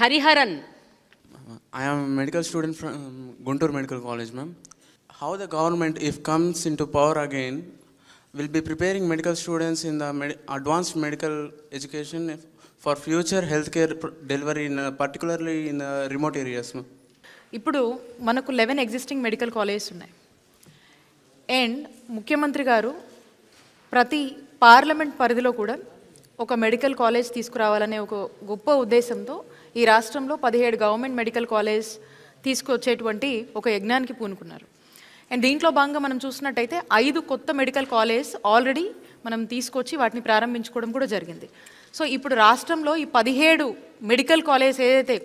Hariharan I am medical student from Guntur medical college ma'am how the government if comes into power again will be preparing medical students in the medi advanced medical education for future health care delivery in particularly in the remote areas ఇప్పుడు మనకు eleven existing medical colleges ఉన్నాయి and ముఖ్యమంత్రి గారు ప్రతి parliament పరిధిలో కూడా ఒక medical college తీసుకురావాలనే ఒక గొప్ప ఉద్దేశంతో ఈ రాష్ట్రంలో పదిహేడు గవర్నమెంట్ మెడికల్ కాలేజ్ తీసుకొచ్చేటువంటి ఒక యజ్ఞానికి పూనుకున్నారు అండ్ దీంట్లో భాగంగా మనం చూసినట్టయితే ఐదు కొత్త మెడికల్ కాలేజ్ ఆల్రెడీ మనం తీసుకొచ్చి వాటిని ప్రారంభించుకోవడం కూడా జరిగింది సో ఇప్పుడు రాష్ట్రంలో ఈ పదిహేడు మెడికల్ కాలేజ్ ఏదైతే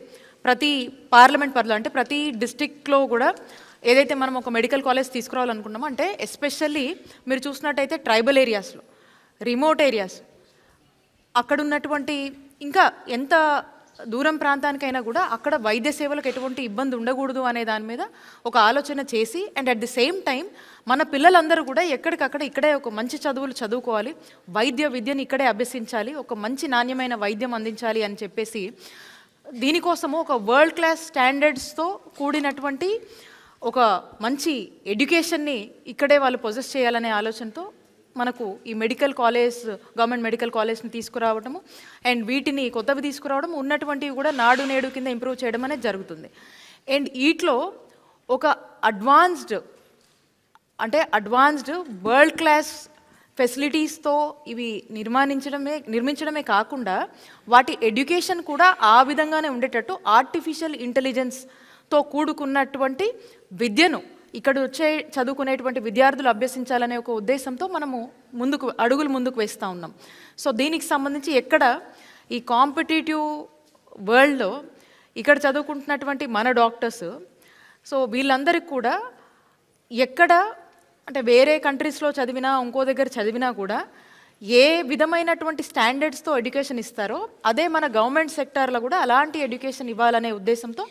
ప్రతి పార్లమెంట్ పరిధిలో అంటే ప్రతి డిస్టిక్లో కూడా ఏదైతే మనం ఒక మెడికల్ కాలేజ్ తీసుకురావాలనుకున్నామో అంటే ఎస్పెషల్లీ మీరు చూసినట్టయితే ట్రైబల్ ఏరియాస్లో రిమోట్ ఏరియాస్ అక్కడ ఉన్నటువంటి ఇంకా ఎంత దూరం ప్రాంతానికైనా కూడా అక్కడ వైద్య సేవలకు ఎటువంటి ఇబ్బంది ఉండకూడదు అనే దాని మీద ఒక ఆలోచన చేసి and at the same time మన పిల్లలందరూ కూడా ఎక్కడికక్కడ ఇక్కడే ఒక మంచి చదువులు చదువుకోవాలి వైద్య విద్యను ఇక్కడే అభ్యసించాలి ఒక మంచి నాణ్యమైన వైద్యం అందించాలి అని చెప్పేసి దీనికోసము ఒక వరల్డ్ క్లాస్ స్టాండర్డ్స్తో కూడినటువంటి ఒక మంచి ఎడ్యుకేషన్ని ఇక్కడే వాళ్ళు పొజెస్ చేయాలనే ఆలోచనతో మనకు ఈ మెడికల్ కాలేజ్ గవర్నమెంట్ మెడికల్ కాలేజ్ని తీసుకురావడము అండ్ వీటిని కొత్తవి తీసుకురావడం ఉన్నటువంటివి కూడా నాడు నేడు కింద ఇంప్రూవ్ చేయడం అనేది జరుగుతుంది అండ్ వీటిలో ఒక అడ్వాన్స్డ్ అంటే అడ్వాన్స్డ్ వరల్డ్ క్లాస్ ఫెసిలిటీస్తో ఇవి నిర్మాణించడమే నిర్మించడమే కాకుండా వాటి ఎడ్యుకేషన్ కూడా ఆ విధంగానే ఉండేటట్టు ఆర్టిఫిషియల్ ఇంటెలిజెన్స్తో కూడుకున్నటువంటి విద్యను ఇక్కడ వచ్చే చదువుకునేటువంటి విద్యార్థులు అభ్యసించాలనే ఒక ఉద్దేశంతో మనము ముందుకు అడుగులు ముందుకు వేస్తూ ఉన్నాం సో దీనికి సంబంధించి ఎక్కడ ఈ కాంపిటేటివ్ వరల్డ్లో ఇక్కడ చదువుకుంటున్నటువంటి మన డాక్టర్స్ సో వీళ్ళందరికీ కూడా ఎక్కడ అంటే వేరే కంట్రీస్లో చదివినా ఇంకో దగ్గర చదివినా కూడా ఏ విధమైనటువంటి స్టాండర్డ్స్తో ఎడ్యుకేషన్ ఇస్తారో అదే మన గవర్నమెంట్ సెక్టార్లో కూడా అలాంటి ఎడ్యుకేషన్ ఇవ్వాలనే ఉద్దేశంతో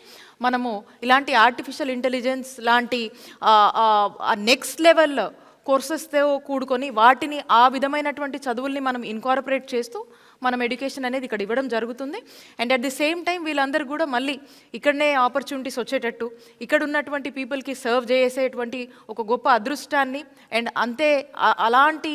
మనము ఇలాంటి ఆర్టిఫిషియల్ ఇంటెలిజెన్స్ లాంటి నెక్స్ట్ లెవెల్లో కోర్సెస్తో కూడుకొని వాటిని ఆ విధమైనటువంటి చదువుల్ని మనం ఇన్కార్పొరేట్ చేస్తూ మనం ఎడ్యుకేషన్ అనేది ఇక్కడ ఇవ్వడం జరుగుతుంది and at the same time వీళ్ళందరూ కూడా మళ్ళీ ఇక్కడనే ఆపర్చునిటీస్ వచ్చేటట్టు ఇక్కడ ఉన్నటువంటి పీపుల్కి సర్వ్ చేసేటువంటి ఒక గొప్ప అదృష్టాన్ని అండ్ అంతే అలాంటి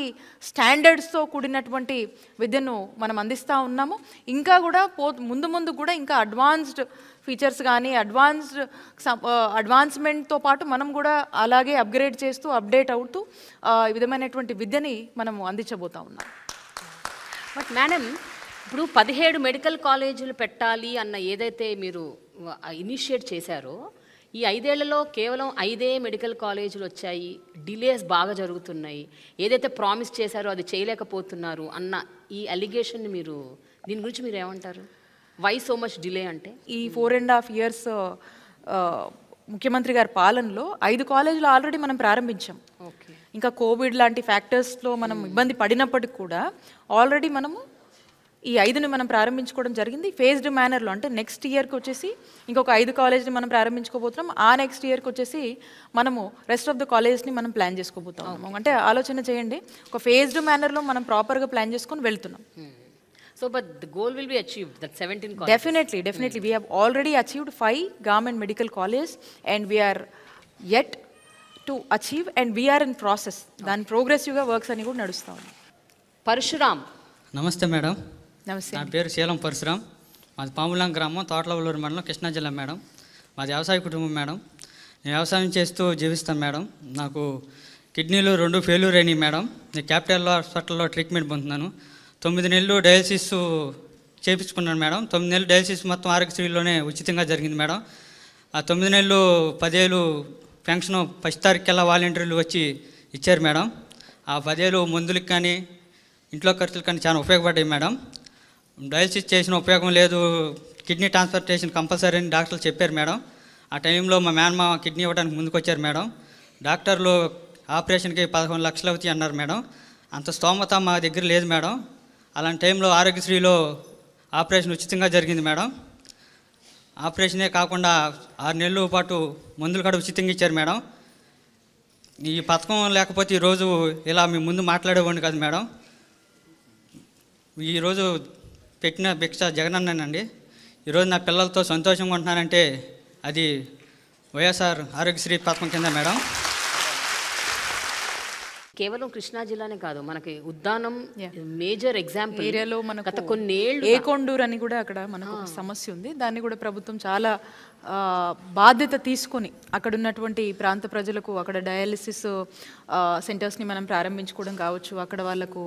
స్టాండర్డ్స్తో కూడినటువంటి విద్యను మనం అందిస్తూ ఉన్నాము ఇంకా కూడా పో ముందు ముందు కూడా ఇంకా అడ్వాన్స్డ్ ఫీచర్స్ కానీ అడ్వాన్స్డ్ అడ్వాన్స్మెంట్తో పాటు మనం కూడా అలాగే అప్గ్రేడ్ చేస్తూ అప్డేట్ అవుతూ ఈ విధమైనటువంటి విద్యని మనము అందించబోతా ఉన్నాం బట్ మేడం ఇప్పుడు పదిహేడు మెడికల్ కాలేజీలు పెట్టాలి అన్న ఏదైతే మీరు ఇనిషియేట్ చేశారో ఈ ఐదేళ్లలో కేవలం ఐదే మెడికల్ కాలేజీలు వచ్చాయి డిలేస్ బాగా జరుగుతున్నాయి ఏదైతే ప్రామిస్ చేశారో అది చేయలేకపోతున్నారు అన్న ఈ అలిగేషన్ మీరు దీని గురించి మీరు ఏమంటారు వై సో మచ్ డిలే అంటే ఈ ఫోర్ అండ్ హాఫ్ ఇయర్స్ ముఖ్యమంత్రి గారి పాలనలో ఐదు కాలేజీలు ఆల్రెడీ మనం ప్రారంభించాం ఇంకా కోవిడ్ లాంటి ఫ్యాక్టర్స్లో మనం hmm. ఇబ్బంది పడినప్పటికి కూడా ఆల్రెడీ మనము ఈ ఐదుని మనం ప్రారంభించుకోవడం జరిగింది ఫేజ్డ్ మేనర్లో అంటే నెక్స్ట్ ఇయర్కి వచ్చేసి ఇంకొక ఐదు కాలేజ్ని మనం ప్రారంభించుకోబోతున్నాం ఆ నెక్స్ట్ ఇయర్కి వచ్చేసి మనము రెస్ట్ ఆఫ్ ద కాలేజ్ని మనం ప్లాన్ చేసుకోబోతున్నాము అంటే ఆలోచన చేయండి ఒక ఫేజ్డ్ మేనర్లో మనం ప్రాపర్గా ప్లాన్ చేసుకొని వెళ్తున్నాం so but the goal will be achieve that 17 definitely definitely we have already achieved five government medical college and we are yet to achieve and we are in process దాని ప్రోగ్రెసివ్గా వర్క్స్ అని కూడా నడుస్తా ఉంది పరశురామ్ నమస్తే మేడం నమస్తే నా పేరు శీలం పరశురామ్ మాది పాములాం గ్రామం తోటలవల్లూరు మండలం కృష్ణా జిల్లా మేడం మాది వ్యవసాయ కుటుంబం మేడం నేను వ్యవసాయం చేస్తూ జీవిస్తాను మేడం నాకు కిడ్నీలు రెండు ఫెయిల్యూర్ అయినాయి మేడం నేను క్యాపిటల్ హాస్పిటల్లో ట్రీట్మెంట్ పొందుతున్నాను తొమ్మిది నెలలు డయాలసిస్ చేయించుకున్నాను మేడం తొమ్మిది నెలలు డయాలసిస్ మొత్తం ఆరోగ్యశ్రీలోనే ఉచితంగా జరిగింది మేడం ఆ తొమ్మిది నెలలు పదేళ్ళు ఫంక్షన్ ఫస్ట్ తారీఖుకెల్లా వాలంటీర్లు వచ్చి ఇచ్చారు మేడం ఆ పదేలు మందులకు కానీ ఇంట్లో ఖర్చులు కానీ చాలా ఉపయోగపడ్డాయి మేడం డయాలసిస్ చేసిన ఉపయోగం లేదు కిడ్నీ చేసిన కంపల్సరీ అని డాక్టర్లు చెప్పారు మేడం ఆ టైంలో మా మేనమా కిడ్నీ ఇవ్వడానికి ముందుకొచ్చారు మేడం డాక్టర్లు ఆపరేషన్కి పదకొండు లక్షలు అవుతాయి అన్నారు మేడం అంత స్తోమత మా దగ్గర లేదు మేడం అలాంటి టైంలో ఆరోగ్యశ్రీలో ఆపరేషన్ ఉచితంగా జరిగింది మేడం ఆపరేషనే కాకుండా ఆరు నెలల పాటు మందులు కూడా ఉచితంగా ఇచ్చారు మేడం ఈ పథకం లేకపోతే ఈరోజు ఇలా మీ ముందు మాట్లాడేవాడిని కాదు మేడం ఈరోజు పెట్టిన భిక్ష జగనన్నానండి ఈరోజు నా పిల్లలతో సంతోషంగా ఉంటున్నానంటే అది వైఎస్ఆర్ ఆరోగ్యశ్రీ పథకం కింద మేడం కేవలం కృష్ణా జిల్లానే కాదు మనకి ఉద్దానం మేజర్ ఎగ్జాంపుల్ ఏరియాలో మన గత కొన్నేళ్ళు ఏ కొండూరు అని కూడా అక్కడ మనకు సమస్య ఉంది దాన్ని కూడా ప్రభుత్వం చాలా బాధ్యత తీసుకొని అక్కడ ఉన్నటువంటి ప్రాంత ప్రజలకు అక్కడ డయాలిసిస్ సెంటర్స్ని మనం ప్రారంభించుకోవడం కావచ్చు అక్కడ వాళ్ళకు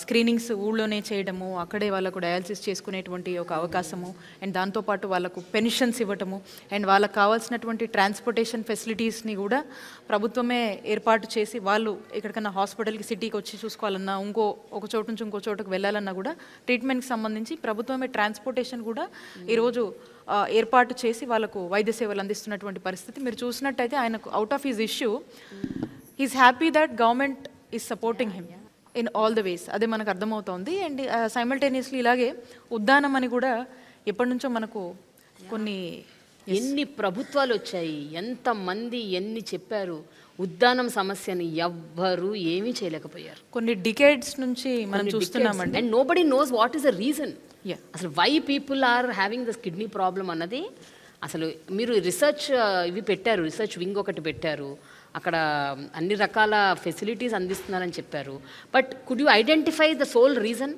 స్క్రీనింగ్స్ ఊళ్ళోనే చేయడము అక్కడే వాళ్ళకు డయాలసిస్ చేసుకునేటువంటి ఒక అవకాశము అండ్ దాంతోపాటు వాళ్ళకు పెన్షన్స్ ఇవ్వటము అండ్ వాళ్ళకు కావాల్సినటువంటి ట్రాన్స్పోర్టేషన్ ఫెసిలిటీస్ని కూడా ప్రభుత్వమే ఏర్పాటు చేసి వాళ్ళు ఎక్కడికైనా హాస్పిటల్కి సిటీకి వచ్చి చూసుకోవాలన్నా ఇంకో ఒక చోటు నుంచి ఇంకో చోటుకు వెళ్ళాలన్నా కూడా ట్రీట్మెంట్కి సంబంధించి ప్రభుత్వమే ట్రాన్స్పోర్టేషన్ కూడా ఈరోజు ఏర్పాటు చేసి వాళ్ళకు వైద్య సేవలు అందిస్తున్నటువంటి పరిస్థితి మీరు చూసినట్టయితే ఆయనకు out of his issue he's happy that government is supporting him in all the ways అదే మనకు అర్థమవుతోంది అండ్ సైమల్టేనియస్లీ uh, ఇలాగే ఉద్దానం అని కూడా ఎప్పటి నుంచో మనకు కొన్ని ఎన్ని ప్రభుత్వాలు వచ్చాయి ఎంతమంది ఎన్ని చెప్పారు ఉద్దానం సమస్యని ఎవ్వరూ ఏమీ చేయలేకపోయారు కొన్ని డికేడ్స్ నుంచి మనం చూస్తున్నామండి and nobody knows what is the reason అసలు why people are having this kidney problem అన్నది అసలు మీరు రీసెర్చ్ uh, ఇవి పెట్టారు రీసెర్చ్ వింగ్ ఒకటి పెట్టారు అక్కడ అన్ని రకాల ఫెసిలిటీస్ అందిస్తున్నారని చెప్పారు but could you identify the sole reason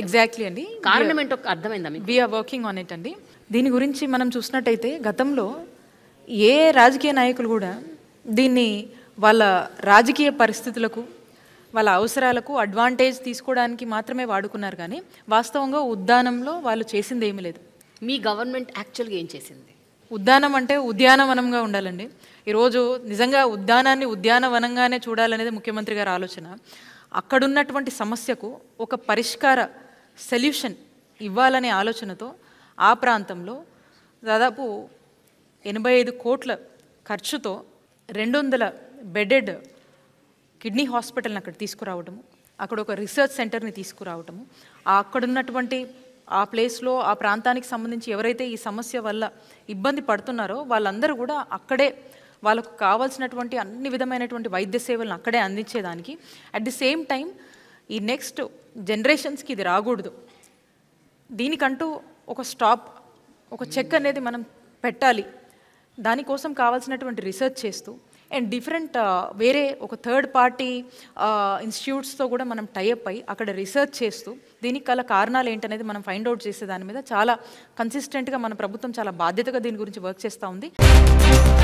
exactly అండి కారణం ఏంటో అర్థమైందా మీ వీఆర్ వర్కింగ్ ఆన్ ఇట్ అండి దీని గురించి మనం చూసినట్టయితే గతంలో ఏ రాజకీయ నాయకులు కూడా దీన్ని వాళ్ళ రాజకీయ పరిస్థితులకు వాళ్ళ అవసరాలకు అడ్వాంటేజ్ తీసుకోవడానికి మాత్రమే వాడుకున్నారు కానీ వాస్తవంగా ఉద్దానంలో వాళ్ళు చేసింది ఏమీ లేదు మీ గవర్నమెంట్ యాక్చువల్గా ఏం చేసింది ఉద్యానం అంటే ఉద్యానవనంగా ఉండాలండి ఈరోజు నిజంగా ఉద్యానాన్ని ఉద్యానవనంగానే చూడాలనేది ముఖ్యమంత్రి గారి ఆలోచన అక్కడున్నటువంటి సమస్యకు ఒక పరిష్కార సొల్యూషన్ ఇవ్వాలనే ఆలోచనతో ఆ ప్రాంతంలో దాదాపు ఎనభై ఐదు కోట్ల ఖర్చుతో రెండు వందల బెడెడ్ కిడ్నీ హాస్పిటల్ని అక్కడ తీసుకురావటము అక్కడ ఒక రీసెర్చ్ సెంటర్ని తీసుకురావటము అక్కడున్నటువంటి ఆ ప్లేస్లో ఆ ప్రాంతానికి సంబంధించి ఎవరైతే ఈ సమస్య వల్ల ఇబ్బంది పడుతున్నారో వాళ్ళందరూ కూడా అక్కడే వాళ్ళకు కావాల్సినటువంటి అన్ని విధమైనటువంటి వైద్య సేవలను అక్కడే అందించేదానికి అట్ ది సేమ్ టైం ఈ నెక్స్ట్ జనరేషన్స్కి ఇది రాకూడదు దీనికంటూ ఒక స్టాప్ ఒక చెక్ అనేది మనం పెట్టాలి దానికోసం కావాల్సినటువంటి రీసెర్చ్ చేస్తూ అండ్ డిఫరెంట్ uh, వేరే ఒక థర్డ్ పార్టీ ఇన్స్టిట్యూట్స్తో కూడా మనం టైఅప్ అయ్యి అక్కడ రీసెర్చ్ చేస్తూ దీనికి గల కారణాలు ఏంటనేది మనం ఫైండ్ అవుట్ చేసే దాని మీద చాలా కన్సిస్టెంట్గా మన ప్రభుత్వం చాలా బాధ్యతగా దీని గురించి వర్క్ చేస్తూ ఉంది